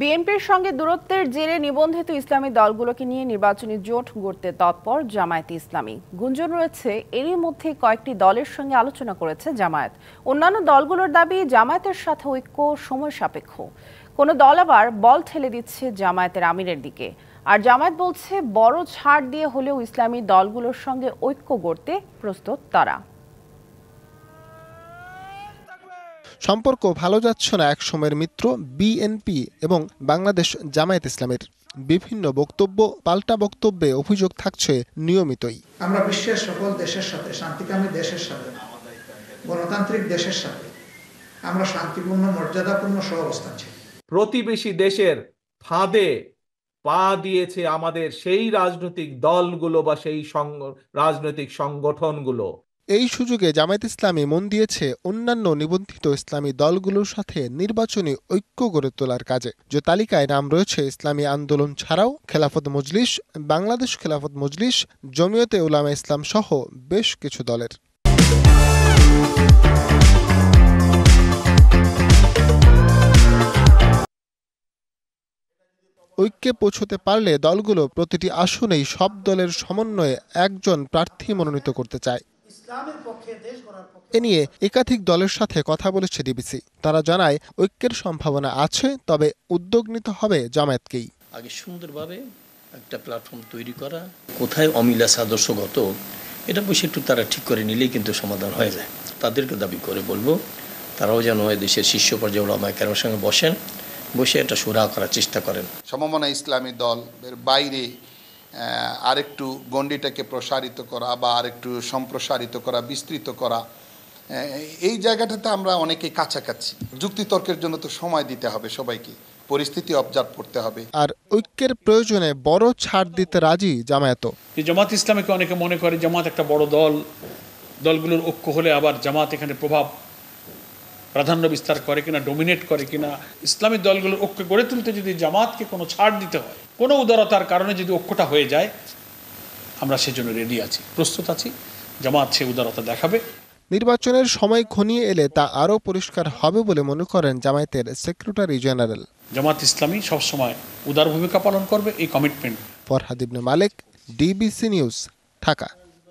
বিএনপির সঙ্গে দূরত্বের জেরে নিবন্ধিত ইসলামী দলগুলোকে নিয়ে নির্বাচনী জোট গড়তে তৎপর জামায়াত ইসলামী গুঞ্জন রয়েছে এরই মধ্যে কয়েকটি দলের সঙ্গে আলোচনা করেছে জামায়াত অন্যান্য দলগুলোর দাবি জামায়াতের সাথে ঐক্য সময় সাপেক্ষ কোনো দল আবার বল ঠেলে দিচ্ছে জামায়াতের আমিরের দিকে আর জামায়াত বলছে বড় ছাড় দিয়ে হলেও ইসলামী দলগুলোর সঙ্গে ঐক্য গড়তে প্রস্তুত তারা সম্পর্ক ভালো যাচ্ছে না একসময়ের মিত্র বিএনপি এবং বাংলাদেশ জামায়াত ইসলামের বিভিন্ন বক্তব্য পাল্টা বক্তব্যে অভিযোগ থাকছে নিয়মিতই আমরা বিশ্বের সকল দেশের সাথে শান্তিকামী দেশের সাথে গণতান্ত্রিক দেশের সাথে আমরা শান্তিপূর্ণ মর্যাদাপূর্ণ সহ প্রতিবেশী দেশের ফাঁদে পা দিয়েছে আমাদের সেই রাজনৈতিক দলগুলো বা সেই রাজনৈতিক সংগঠনগুলো এই সুযোগে জামায়াত ইসলামী মন দিয়েছে অন্যান্য নিবন্ধিত ইসলামী দলগুলোর সাথে নির্বাচনী ঐক্য গড়ে তোলার কাজে যে তালিকায় নাম রয়েছে ইসলামী আন্দোলন ছাড়াও খেলাফত মজলিস বাংলাদেশ খেলাফত মজলিস জমিয়তে উলামা ইসলাম সহ বেশ কিছু দলের ঐক্যে পৌঁছতে পারলে দলগুলো প্রতিটি আসনেই সব দলের সমন্বয়ে একজন প্রার্থী মনোনীত করতে চায় এ নিয়ে একাধিক দলের সাথে কথা বলেছে ডিবিসি তারা জানায় ঐক্যের সম্ভাবনা আছে তবে উদ্যোগ নিতে হবে জামায়াতকেই আগে সুন্দরভাবে একটা প্ল্যাটফর্ম তৈরি করা কোথায় অমিলা সাদস্যগত এটা বসে একটু তারা ঠিক করে নিলেই কিন্তু সমাধান হয়ে যায় তাদেরকে দাবি করে বলবো তারাও যেন দেশের শীর্ষ পর্যায়ে ওলামায় কেরামের সঙ্গে বসেন বসে এটা সুরাহ করার চেষ্টা করেন সমমনা ইসলামী দল বাইরে আরেকটু গণ্ডিটাকে প্রসারিত করা বা আরেকটু সম্প্রসারিত করা বিস্তৃত করা এই জায়গাটাতে আমরা অনেকে কাছাকাছি যুক্তিতর্কের জন্য তো সময় দিতে হবে সবাইকে পরিস্থিতি অবজার্ভ করতে হবে আর ঐক্যের প্রয়োজনে বড় ছাড় দিতে রাজি জামায়াত জামাত ইসলামীকে অনেকে মনে করে জামাত একটা বড় দল দলগুলোর ঐক্য হলে আবার জামাত এখানে প্রভাব প্রাধান্য বিস্তার করে কিনা ডোমিনেট করে কিনা ইসলামী দলগুলোর ঐক্য গড়ে তুলতে যদি জামাতকে কোনো ছাড় দিতে হয় কোনো উদারতার কারণে যদি ঐক্যটা হয়ে যায় আমরা সেজন্য রেডি আছি প্রস্তুত আছি জামাত সে উদারতা দেখাবে নির্বাচনের সময় ঘনিয়ে এলে তা আরও পরিষ্কার হবে বলে মনে করেন জামায়াতের সেক্রেটারি জেনারেল জামাত ইসলামী সবসময় উদার ভূমিকা পালন করবে এই commitment Farhad Ibne Malik DBC news Dhaka